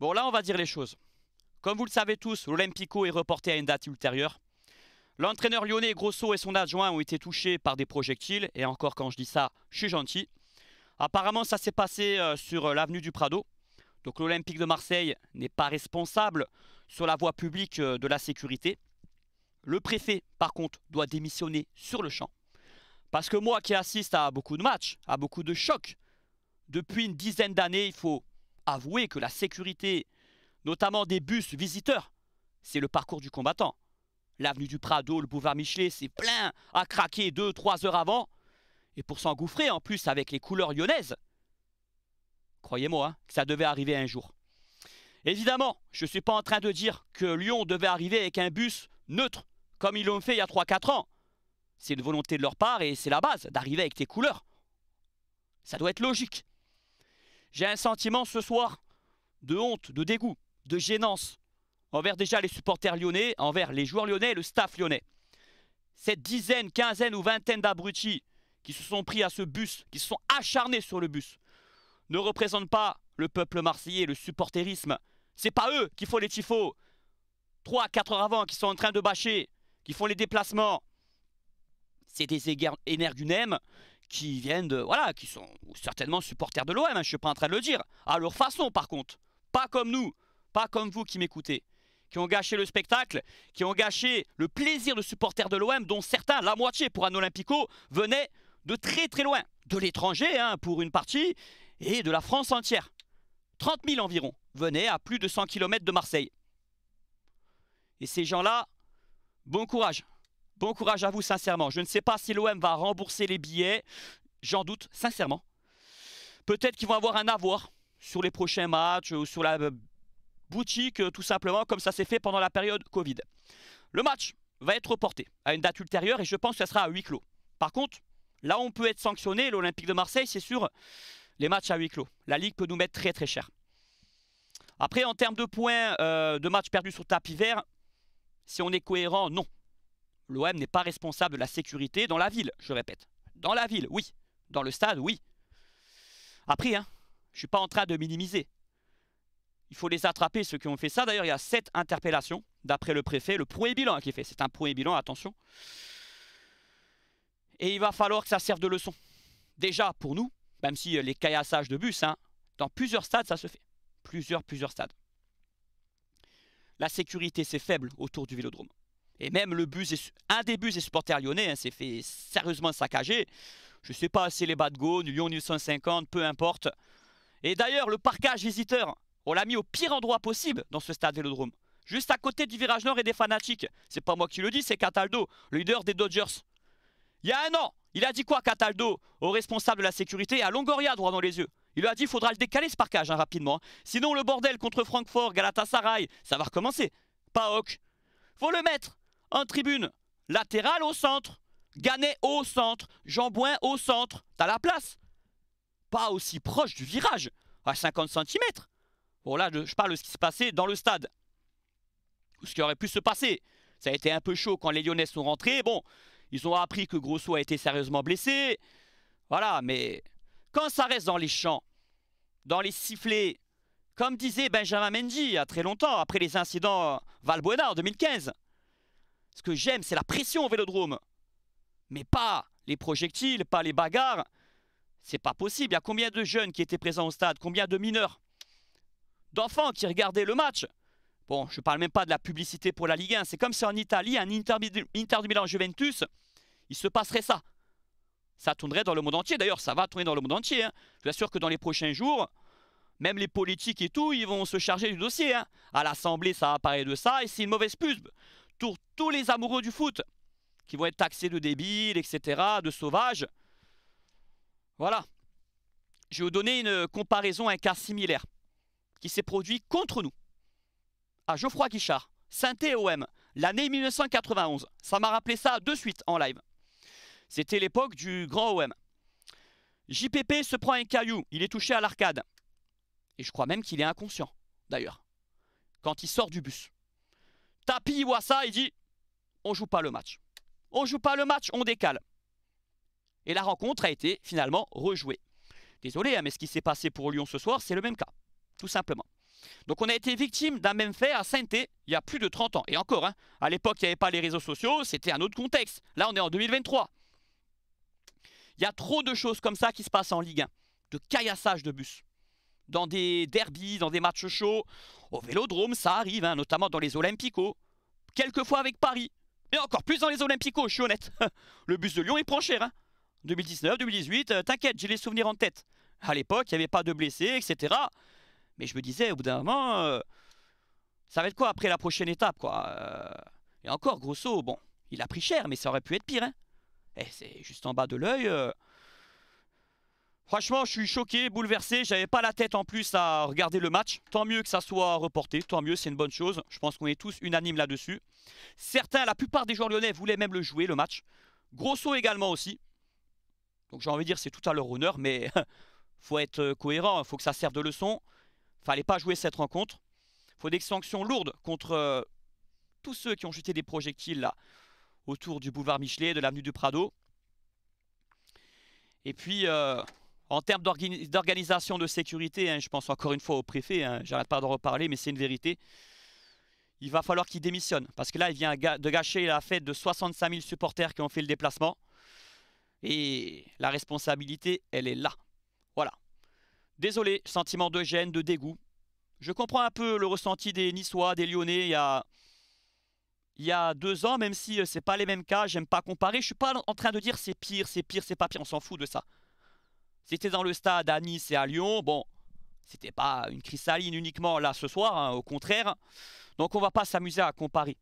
Bon, là, on va dire les choses. Comme vous le savez tous, l'Olympico est reporté à une date ultérieure. L'entraîneur lyonnais Grosso et son adjoint ont été touchés par des projectiles. Et encore, quand je dis ça, je suis gentil. Apparemment, ça s'est passé euh, sur euh, l'avenue du Prado. Donc l'Olympique de Marseille n'est pas responsable sur la voie publique euh, de la sécurité. Le préfet, par contre, doit démissionner sur le champ. Parce que moi qui assiste à beaucoup de matchs, à beaucoup de chocs, depuis une dizaine d'années, il faut avouer que la sécurité, notamment des bus visiteurs, c'est le parcours du combattant. L'avenue du Prado, le boulevard Michelet, c'est plein à craquer deux, trois heures avant. Et pour s'engouffrer en plus avec les couleurs lyonnaises, croyez-moi hein, que ça devait arriver un jour. Évidemment, je ne suis pas en train de dire que Lyon devait arriver avec un bus neutre, comme ils l'ont fait il y a 3-4 ans. C'est une volonté de leur part et c'est la base d'arriver avec tes couleurs. Ça doit être logique j'ai un sentiment ce soir de honte, de dégoût, de gênance envers déjà les supporters lyonnais, envers les joueurs lyonnais le staff lyonnais. Cette dizaine, quinzaine ou vingtaine d'abrutis qui se sont pris à ce bus, qui se sont acharnés sur le bus, ne représentent pas le peuple marseillais, le supporterisme. C'est pas eux qui faut les tifos. Trois, quatre heures avant, qui sont en train de bâcher, qui font les déplacements. C'est des énergunèmes qui viennent de. Voilà, qui sont certainement supporters de l'OM, hein, je ne suis pas en train de le dire. À leur façon, par contre. Pas comme nous, pas comme vous qui m'écoutez. Qui ont gâché le spectacle, qui ont gâché le plaisir de supporters de l'OM, dont certains, la moitié pour un Olympico, venaient de très très loin, de l'étranger hein, pour une partie, et de la France entière. 30 000 environ venaient à plus de 100 km de Marseille. Et ces gens-là, bon courage. Bon courage à vous, sincèrement. Je ne sais pas si l'OM va rembourser les billets. J'en doute, sincèrement. Peut-être qu'ils vont avoir un avoir sur les prochains matchs ou sur la euh, boutique, euh, tout simplement, comme ça s'est fait pendant la période Covid. Le match va être reporté à une date ultérieure et je pense que ça sera à huis clos. Par contre, là on peut être sanctionné, l'Olympique de Marseille, c'est sur les matchs à huis clos. La Ligue peut nous mettre très très cher. Après, en termes de points euh, de matchs perdus sur tapis vert, si on est cohérent, non l'OM n'est pas responsable de la sécurité dans la ville, je répète. Dans la ville, oui. Dans le stade, oui. Après, hein, je ne suis pas en train de minimiser. Il faut les attraper, ceux qui ont fait ça. D'ailleurs, il y a sept interpellations, d'après le préfet. Le premier bilan hein, qui est fait. C'est un premier bilan, attention. Et il va falloir que ça serve de leçon. Déjà, pour nous, même si euh, les caillassages de bus, hein, dans plusieurs stades, ça se fait. Plusieurs, plusieurs stades. La sécurité, c'est faible autour du vélodrome. Et même le bus, est, un des bus et supporters lyonnais hein, s'est fait sérieusement saccager. Je ne sais pas si les bas de Lyon 150, peu importe. Et d'ailleurs, le parcage visiteur, on l'a mis au pire endroit possible dans ce stade Vélodrome. Juste à côté du virage nord et des fanatiques. C'est pas moi qui le dis, c'est Cataldo, le leader des Dodgers. Il y a un an, il a dit quoi Cataldo au responsable de la sécurité à Longoria droit dans les yeux Il lui a dit faudra le décaler ce parcage hein, rapidement. Hein. Sinon le bordel contre Francfort, Galatasaray, ça va recommencer. Pas Hoc. Faut le mettre en tribune. Latéral au centre. Ganet au centre. Jean Boin au centre. T'as la place. Pas aussi proche du virage, à 50 cm. Bon là, je parle de ce qui se passait dans le stade. Ce qui aurait pu se passer. Ça a été un peu chaud quand les Lyonnais sont rentrés. Bon, ils ont appris que Grosso a été sérieusement blessé. Voilà, mais quand ça reste dans les champs, dans les sifflets, comme disait Benjamin Mendy il y a très longtemps, après les incidents Valbuena en 2015, ce que j'aime, c'est la pression au vélodrome. Mais pas les projectiles, pas les bagarres. C'est pas possible. Il y a combien de jeunes qui étaient présents au stade Combien de mineurs D'enfants qui regardaient le match Bon, je parle même pas de la publicité pour la Ligue 1. C'est comme si en Italie, un Inter, du Milan-Juventus, il se passerait ça. Ça tournerait dans le monde entier. D'ailleurs, ça va tourner dans le monde entier. Hein. Je vous assure que dans les prochains jours, même les politiques et tout, ils vont se charger du dossier. Hein. À l'Assemblée, ça apparaît de ça, et c'est une mauvaise pub tous les amoureux du foot qui vont être taxés de débiles, etc., de sauvages. Voilà. Je vais vous donner une comparaison un cas similaire qui s'est produit contre nous. À Geoffroy Guichard, saint om l'année 1991. Ça m'a rappelé ça de suite en live. C'était l'époque du grand OM. JPP se prend un caillou, il est touché à l'arcade. Et je crois même qu'il est inconscient, d'ailleurs, quand il sort du bus. Tapi ça il dit on joue pas le match. On joue pas le match, on décale. Et la rencontre a été finalement rejouée. Désolé, hein, mais ce qui s'est passé pour Lyon ce soir, c'est le même cas, tout simplement. Donc on a été victime d'un même fait à saint il y a plus de 30 ans. Et encore, hein, à l'époque, il n'y avait pas les réseaux sociaux, c'était un autre contexte. Là, on est en 2023. Il y a trop de choses comme ça qui se passent en Ligue 1, de caillassage de bus dans des derbies, dans des matchs chauds. Au Vélodrome, ça arrive, hein, notamment dans les Quelques Quelquefois avec Paris. Et encore plus dans les Olympicaux, je suis honnête. Le bus de Lyon, il prend cher. Hein. 2019, 2018, euh, t'inquiète, j'ai les souvenirs en tête. À l'époque, il n'y avait pas de blessés, etc. Mais je me disais, au bout d'un moment, euh, ça va être quoi après la prochaine étape, quoi euh Et encore, Grosso, bon, il a pris cher, mais ça aurait pu être pire. Hein. Et eh, c'est juste en bas de l'œil. Franchement, je suis choqué, bouleversé. J'avais pas la tête en plus à regarder le match. Tant mieux que ça soit reporté, tant mieux, c'est une bonne chose. Je pense qu'on est tous unanimes là-dessus. Certains, la plupart des joueurs lyonnais voulaient même le jouer, le match. Grosso également aussi. Donc j'ai envie de dire, c'est tout à leur honneur, mais faut être euh, cohérent, Il faut que ça serve de leçon. Fallait pas jouer cette rencontre. Faut des sanctions lourdes contre euh, tous ceux qui ont jeté des projectiles là autour du boulevard Michelet, de l'avenue du Prado. Et puis, euh, en termes d'organisation de sécurité, hein, je pense encore une fois au préfet, hein, j'arrête pas de reparler, mais c'est une vérité. Il va falloir qu'il démissionne, parce que là, il vient de gâcher la fête de 65 000 supporters qui ont fait le déplacement. Et la responsabilité, elle est là. Voilà. Désolé, sentiment de gêne, de dégoût. Je comprends un peu le ressenti des Niçois, des Lyonnais, il y a, il y a deux ans, même si euh, ce n'est pas les mêmes cas, j'aime pas comparer. Je suis pas en train de dire c'est pire, c'est pire, c'est pas pire, on s'en fout de ça. C'était dans le stade à Nice et à Lyon. Bon, c'était pas une cristalline uniquement là ce soir, hein, au contraire. Donc on va pas s'amuser à comparer.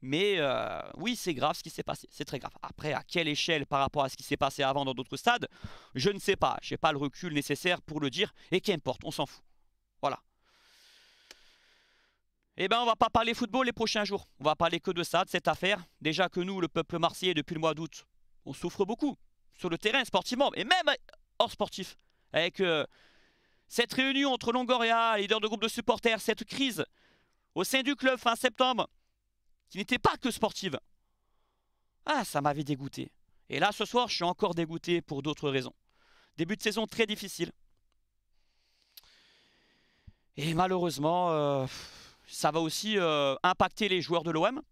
Mais euh, oui, c'est grave ce qui s'est passé, c'est très grave. Après, à quelle échelle par rapport à ce qui s'est passé avant dans d'autres stades, je ne sais pas. Je n'ai pas le recul nécessaire pour le dire, et qu'importe, on s'en fout. Voilà. Eh bien, on va pas parler football les prochains jours. On va parler que de ça, de cette affaire. Déjà que nous, le peuple marseillais, depuis le mois d'août, on souffre beaucoup sur le terrain sportivement, et même hors sportif. Avec euh, cette réunion entre Longoria, leader de groupe de supporters, cette crise au sein du club fin septembre, qui n'était pas que sportive. Ah, ça m'avait dégoûté. Et là, ce soir, je suis encore dégoûté pour d'autres raisons. Début de saison très difficile. Et malheureusement, euh, ça va aussi euh, impacter les joueurs de l'OM.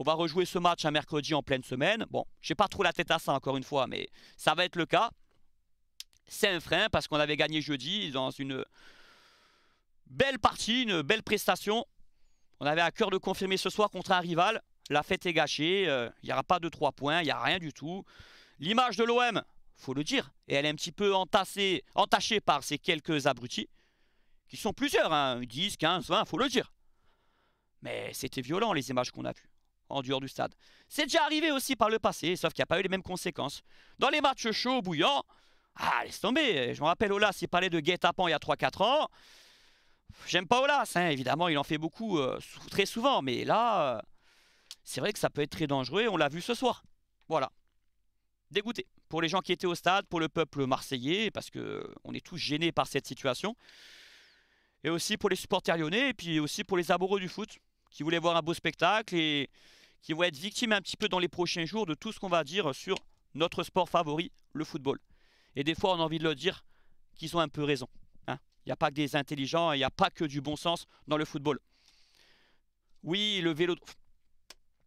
On va rejouer ce match un mercredi en pleine semaine. Bon, j'ai pas trop la tête à ça encore une fois, mais ça va être le cas. C'est un frein parce qu'on avait gagné jeudi dans une belle partie, une belle prestation. On avait à cœur de confirmer ce soir contre un rival. La fête est gâchée, il euh, n'y aura pas de 3 points, il n'y a rien du tout. L'image de l'OM, faut le dire, et elle est un petit peu entassée, entachée par ces quelques abrutis, qui sont plusieurs, 10, 15, 20, faut le dire. Mais c'était violent les images qu'on a vues en dehors du stade. C'est déjà arrivé aussi par le passé, sauf qu'il n'y a pas eu les mêmes conséquences. Dans les matchs chauds, bouillants, ah, laisse tomber. Je me rappelle Olas, il parlait de guet-apens il y a 3-4 ans. J'aime pas Olas, hein. évidemment, il en fait beaucoup, euh, très souvent. Mais là, euh, c'est vrai que ça peut être très dangereux on l'a vu ce soir. Voilà. Dégoûté. Pour les gens qui étaient au stade, pour le peuple marseillais, parce que euh, on est tous gênés par cette situation. Et aussi pour les supporters lyonnais, et puis aussi pour les amoureux du foot, qui voulaient voir un beau spectacle et qui vont être victimes un petit peu dans les prochains jours de tout ce qu'on va dire sur notre sport favori, le football. Et des fois, on a envie de leur dire qu'ils ont un peu raison. Hein. Il n'y a pas que des intelligents, il n'y a pas que du bon sens dans le football. Oui, le vélo...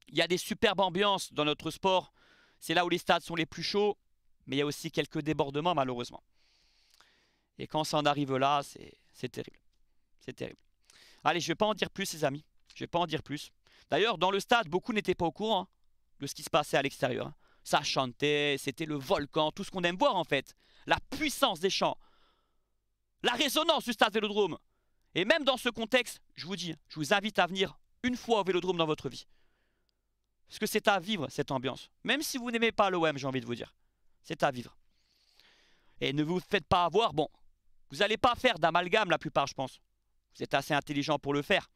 Il y a des superbes ambiances dans notre sport. C'est là où les stades sont les plus chauds, mais il y a aussi quelques débordements malheureusement. Et quand ça en arrive là, c'est terrible. C'est terrible. Allez, je ne vais pas en dire plus, les amis. Je ne vais pas en dire plus. D'ailleurs, dans le stade, beaucoup n'étaient pas au courant hein, de ce qui se passait à l'extérieur. Hein. Ça chantait, c'était le volcan, tout ce qu'on aime voir en fait. La puissance des chants, la résonance du stade Vélodrome. Et même dans ce contexte, je vous dis, je vous invite à venir une fois au Vélodrome dans votre vie. Parce que c'est à vivre cette ambiance. Même si vous n'aimez pas l'OM, j'ai envie de vous dire. C'est à vivre. Et ne vous faites pas avoir, bon, vous n'allez pas faire d'amalgame la plupart, je pense. Vous êtes assez intelligent pour le faire.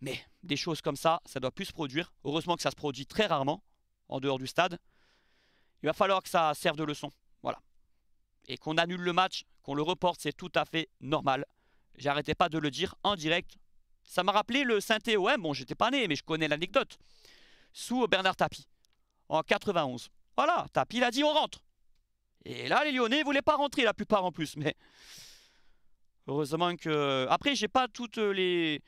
Mais des choses comme ça, ça doit plus se produire. Heureusement que ça se produit très rarement en dehors du stade. Il va falloir que ça serve de leçon. Voilà. Et qu'on annule le match, qu'on le reporte, c'est tout à fait normal. J'arrêtais pas de le dire en direct. Ça m'a rappelé le saint OM. Bon, j'étais pas né, mais je connais l'anecdote. Sous Bernard Tapie, en 91. Voilà, Tapie, l'a dit on rentre. Et là, les Lyonnais ne voulaient pas rentrer, la plupart en plus. Mais heureusement que. Après, j'ai pas toutes les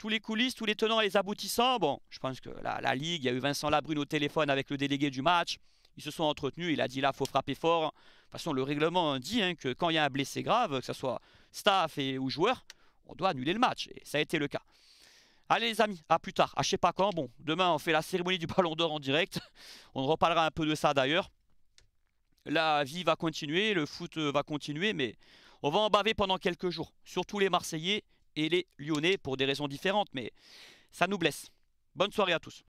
tous les coulisses, tous les tenants et les aboutissants. Bon, je pense que la, Ligue, il y a eu Vincent Labrune au téléphone avec le délégué du match. Ils se sont entretenus. Il a dit là, faut frapper fort. De toute façon, le règlement dit hein, que quand il y a un blessé grave, que ce soit staff et, ou joueur, on doit annuler le match. Et ça a été le cas. Allez les amis, à plus tard, à je sais pas quand. Bon, demain on fait la cérémonie du Ballon d'Or en direct. On reparlera un peu de ça d'ailleurs. La vie va continuer, le foot va continuer, mais on va en baver pendant quelques jours. Surtout les Marseillais, et les Lyonnais pour des raisons différentes, mais ça nous blesse. Bonne soirée à tous.